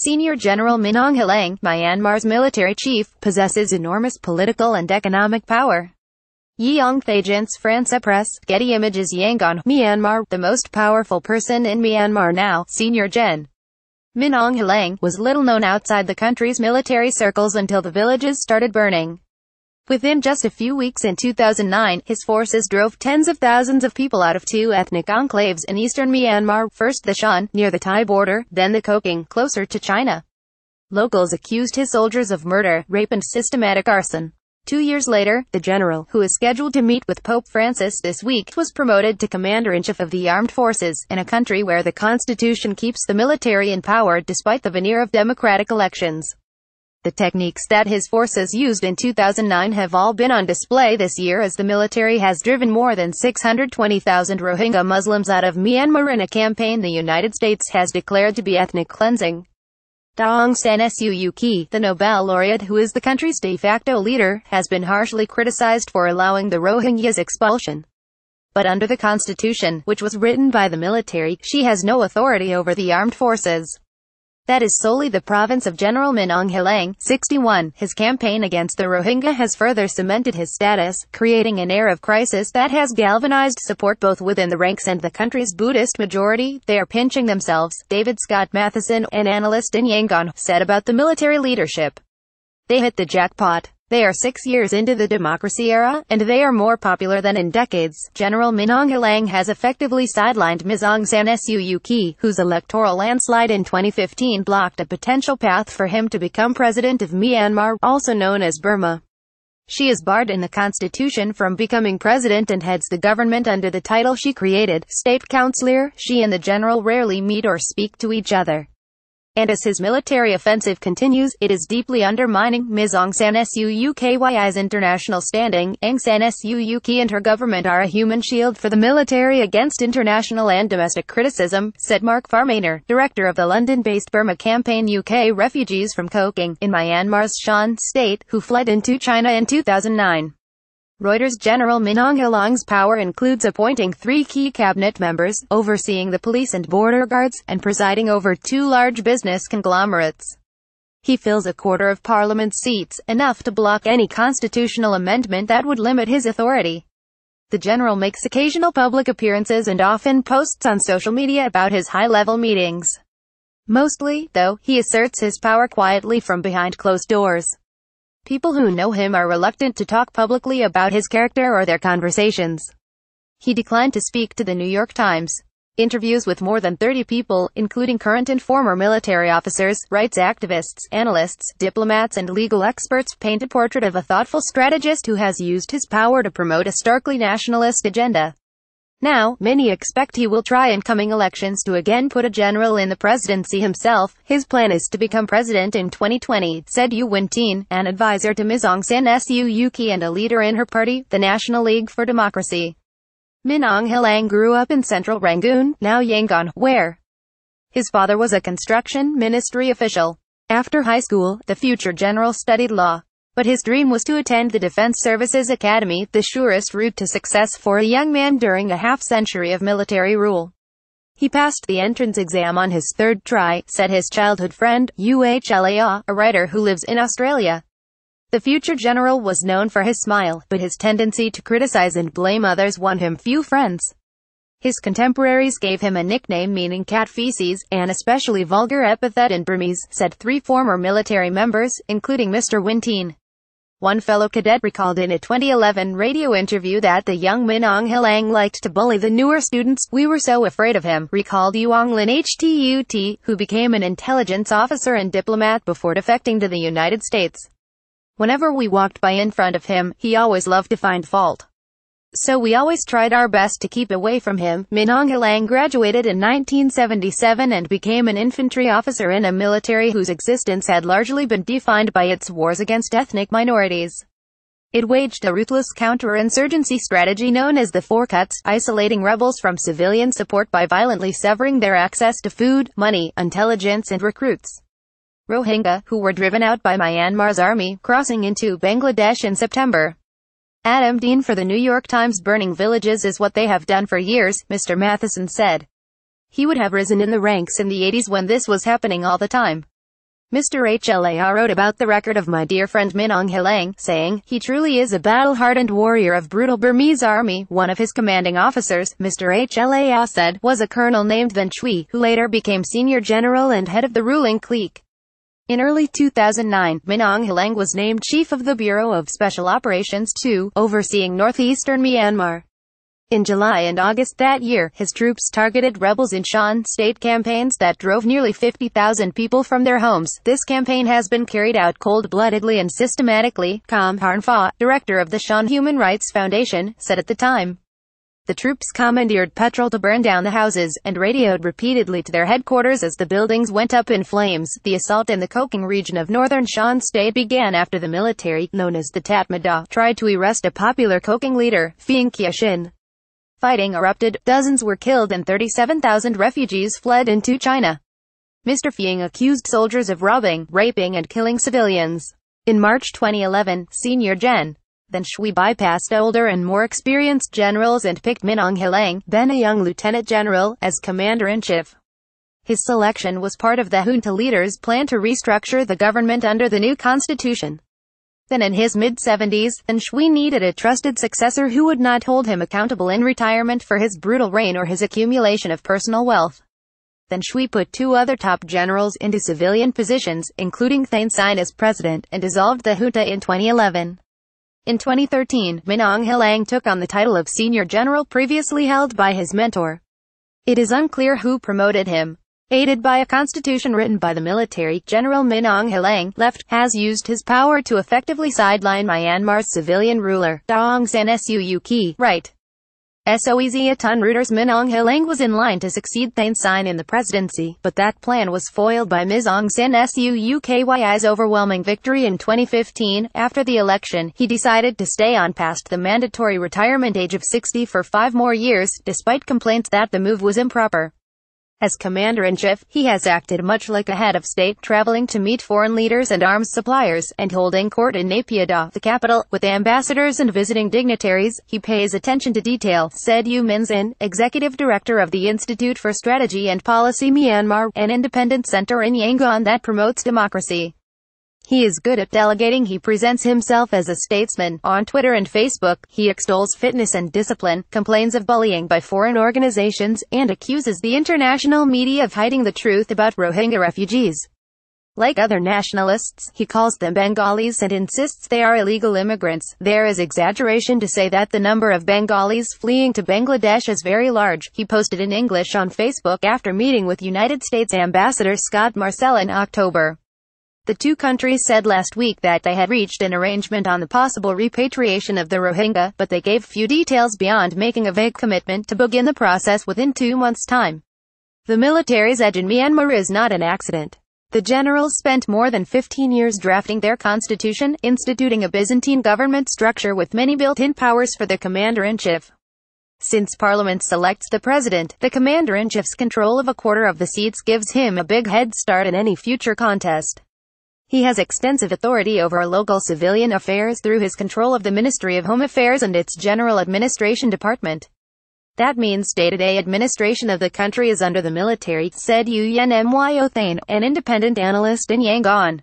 Senior General Minong Hlang, Myanmar's military chief, possesses enormous political and economic power. Yeong Thagence France Press, Getty Images Yangon, Myanmar, the most powerful person in Myanmar now, Senior Gen. Minong Hlang, was little known outside the country's military circles until the villages started burning. Within just a few weeks in 2009, his forces drove tens of thousands of people out of two ethnic enclaves in eastern Myanmar, first the Shan, near the Thai border, then the Koking, closer to China. Locals accused his soldiers of murder, rape and systematic arson. Two years later, the general, who is scheduled to meet with Pope Francis this week, was promoted to commander-in-chief of the armed forces, in a country where the constitution keeps the military in power despite the veneer of democratic elections. The techniques that his forces used in 2009 have all been on display this year as the military has driven more than 620,000 Rohingya Muslims out of Myanmar in a campaign the United States has declared to be ethnic cleansing. Aung San Suu Kyi, the Nobel laureate who is the country's de facto leader, has been harshly criticized for allowing the Rohingyas expulsion. But under the constitution, which was written by the military, she has no authority over the armed forces. That is solely the province of General Min Aung Hlaing, 61. His campaign against the Rohingya has further cemented his status, creating an air of crisis that has galvanized support both within the ranks and the country's Buddhist majority. They are pinching themselves, David Scott Matheson, an analyst in Yangon, said about the military leadership. They hit the jackpot. They are six years into the democracy era, and they are more popular than in decades. General Minong Ilang has effectively sidelined Mizong Aung San Suu whose electoral landslide in 2015 blocked a potential path for him to become president of Myanmar, also known as Burma. She is barred in the constitution from becoming president and heads the government under the title she created, state councillor. She and the general rarely meet or speak to each other and as his military offensive continues, it is deeply undermining Ms. Aung San Suuky's international standing. Aung San Kyi and her government are a human shield for the military against international and domestic criticism, said Mark Farmaner, director of the London-based Burma Campaign UK refugees from Koking, in Myanmar's Shan state, who fled into China in 2009. Reuters General Min Aung Hlaing's power includes appointing three key cabinet members, overseeing the police and border guards, and presiding over two large business conglomerates. He fills a quarter of parliament seats, enough to block any constitutional amendment that would limit his authority. The general makes occasional public appearances and often posts on social media about his high-level meetings. Mostly, though, he asserts his power quietly from behind closed doors. People who know him are reluctant to talk publicly about his character or their conversations. He declined to speak to the New York Times. Interviews with more than 30 people, including current and former military officers, rights activists, analysts, diplomats and legal experts, paint a portrait of a thoughtful strategist who has used his power to promote a starkly nationalist agenda. Now, many expect he will try in coming elections to again put a general in the presidency himself. His plan is to become president in 2020, said Yu Wintin, an advisor to Ms. Aung San Suu Yuki and a leader in her party, the National League for Democracy. Min Aung Hlaing grew up in central Rangoon, now Yangon, where his father was a construction ministry official. After high school, the future general studied law but his dream was to attend the Defense Services Academy, the surest route to success for a young man during a half-century of military rule. He passed the entrance exam on his third try, said his childhood friend, UHLAA, a writer who lives in Australia. The future general was known for his smile, but his tendency to criticize and blame others won him few friends. His contemporaries gave him a nickname meaning cat feces, an especially vulgar epithet in Burmese, said three former military members, including Mr. Winteen. One fellow cadet recalled in a 2011 radio interview that the young Minong Hilang liked to bully the newer students. We were so afraid of him, recalled Yuang Lin Htut, who became an intelligence officer and diplomat before defecting to the United States. Whenever we walked by in front of him, he always loved to find fault so we always tried our best to keep away from him. Minong Hlang graduated in 1977 and became an infantry officer in a military whose existence had largely been defined by its wars against ethnic minorities. It waged a ruthless counterinsurgency strategy known as the Four Cuts, isolating rebels from civilian support by violently severing their access to food, money, intelligence and recruits. Rohingya, who were driven out by Myanmar's army, crossing into Bangladesh in September, Adam Dean for the New York Times burning villages is what they have done for years, Mr. Matheson said. He would have risen in the ranks in the 80s when this was happening all the time. Mr. HLAR wrote about the record of my dear friend Minong Hilang, saying, He truly is a battle-hardened warrior of brutal Burmese army. One of his commanding officers, Mr. HLAR said, was a colonel named Van Chui, who later became senior general and head of the ruling clique. In early 2009, Minong Hleng was named Chief of the Bureau of Special Operations II, overseeing northeastern Myanmar. In July and August that year, his troops targeted rebels in Shan state campaigns that drove nearly 50,000 people from their homes. This campaign has been carried out cold-bloodedly and systematically, Kam Harnfa, director of the Shan Human Rights Foundation, said at the time. The troops commandeered petrol to burn down the houses, and radioed repeatedly to their headquarters as the buildings went up in flames. The assault in the Koking region of northern Shan State began after the military, known as the Tatmadaw, tried to arrest a popular Koking leader, Feng Qiashin. Fighting erupted, dozens were killed and 37,000 refugees fled into China. Mr. Feng accused soldiers of robbing, raping and killing civilians. In March 2011, Senior Gen. Then Shui bypassed older and more experienced generals and picked Minong Hilang, then a young lieutenant general, as commander-in-chief. His selection was part of the junta leader's plan to restructure the government under the new constitution. Then in his mid-70s, Then Shui needed a trusted successor who would not hold him accountable in retirement for his brutal reign or his accumulation of personal wealth. Then Shui put two other top generals into civilian positions, including Thein Sine as president, and dissolved the junta in 2011. In 2013, Minong Hilleng took on the title of senior general previously held by his mentor. It is unclear who promoted him. Aided by a constitution written by the military, General Minong Hilleng, left, has used his power to effectively sideline Myanmar's civilian ruler, Aung San Suu Kyi, right. SOEZ Atun Reuters Minong Aung was in line to succeed Thein Sein in the presidency, but that plan was foiled by Ms Aung San Suuky's overwhelming victory in 2015. After the election, he decided to stay on past the mandatory retirement age of 60 for five more years, despite complaints that the move was improper. As commander-in-chief, he has acted much like a head of state, traveling to meet foreign leaders and arms suppliers, and holding court in Naypyidaw, the capital, with ambassadors and visiting dignitaries. He pays attention to detail, said Yu Minzin, executive director of the Institute for Strategy and Policy Myanmar, an independent center in Yangon that promotes democracy. He is good at delegating. He presents himself as a statesman. On Twitter and Facebook, he extols fitness and discipline, complains of bullying by foreign organizations, and accuses the international media of hiding the truth about Rohingya refugees. Like other nationalists, he calls them Bengalis and insists they are illegal immigrants. There is exaggeration to say that the number of Bengalis fleeing to Bangladesh is very large, he posted in English on Facebook after meeting with United States Ambassador Scott Marcel in October. The two countries said last week that they had reached an arrangement on the possible repatriation of the Rohingya, but they gave few details beyond making a vague commitment to begin the process within two months' time. The military's edge in Myanmar is not an accident. The generals spent more than 15 years drafting their constitution, instituting a Byzantine government structure with many built-in powers for the commander-in-chief. Since parliament selects the president, the commander-in-chief's control of a quarter of the seats gives him a big head start in any future contest. He has extensive authority over local civilian affairs through his control of the Ministry of Home Affairs and its General Administration Department. That means day-to-day -day administration of the country is under the military, said Yuyen Myo Thane, an independent analyst in Yangon.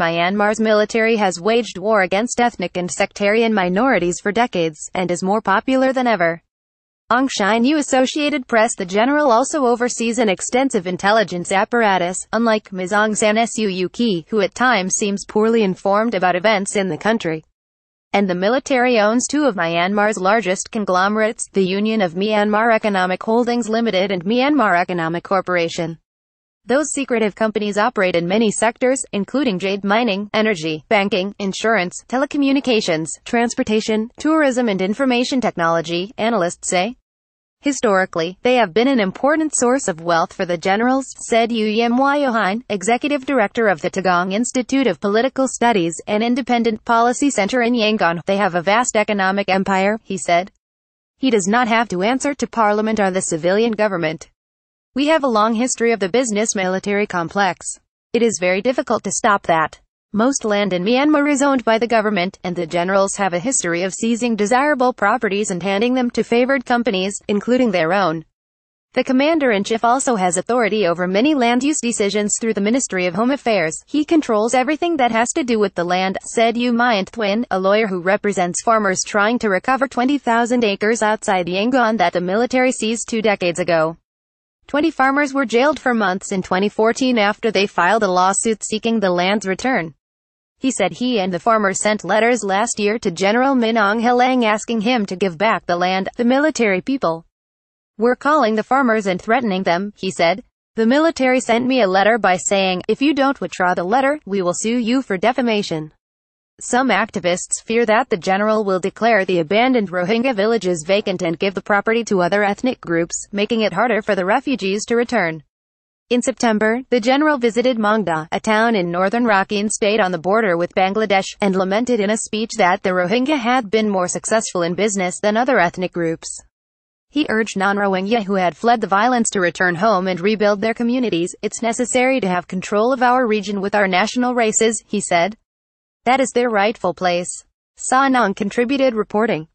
Myanmar's military has waged war against ethnic and sectarian minorities for decades, and is more popular than ever. Ongshine U Associated Press The general also oversees an extensive intelligence apparatus, unlike Ms. Aung San Suu Kyi, who at times seems poorly informed about events in the country. And the military owns two of Myanmar's largest conglomerates, the Union of Myanmar Economic Holdings Limited and Myanmar Economic Corporation. Those secretive companies operate in many sectors, including jade mining, energy, banking, insurance, telecommunications, transportation, tourism and information technology, analysts say. Historically, they have been an important source of wealth for the generals, said Yu Yemwyohan, executive director of the Tagong Institute of Political Studies, an independent policy center in Yangon. They have a vast economic empire, he said. He does not have to answer to parliament or the civilian government. We have a long history of the business military complex. It is very difficult to stop that. Most land in Myanmar is owned by the government, and the generals have a history of seizing desirable properties and handing them to favored companies, including their own. The commander-in-chief also has authority over many land use decisions through the Ministry of Home Affairs. He controls everything that has to do with the land, said Yu Myint Thwin, a lawyer who represents farmers trying to recover 20,000 acres outside Yangon that the military seized two decades ago. 20 farmers were jailed for months in 2014 after they filed a lawsuit seeking the land's return. He said he and the farmers sent letters last year to General Minong Helang asking him to give back the land. The military people were calling the farmers and threatening them, he said. The military sent me a letter by saying, if you don't withdraw the letter, we will sue you for defamation. Some activists fear that the general will declare the abandoned Rohingya villages vacant and give the property to other ethnic groups, making it harder for the refugees to return. In September, the general visited Mangda, a town in northern Rakhine state on the border with Bangladesh, and lamented in a speech that the Rohingya had been more successful in business than other ethnic groups. He urged non-Rohingya who had fled the violence to return home and rebuild their communities. It's necessary to have control of our region with our national races, he said. That is their rightful place. Sanong contributed reporting.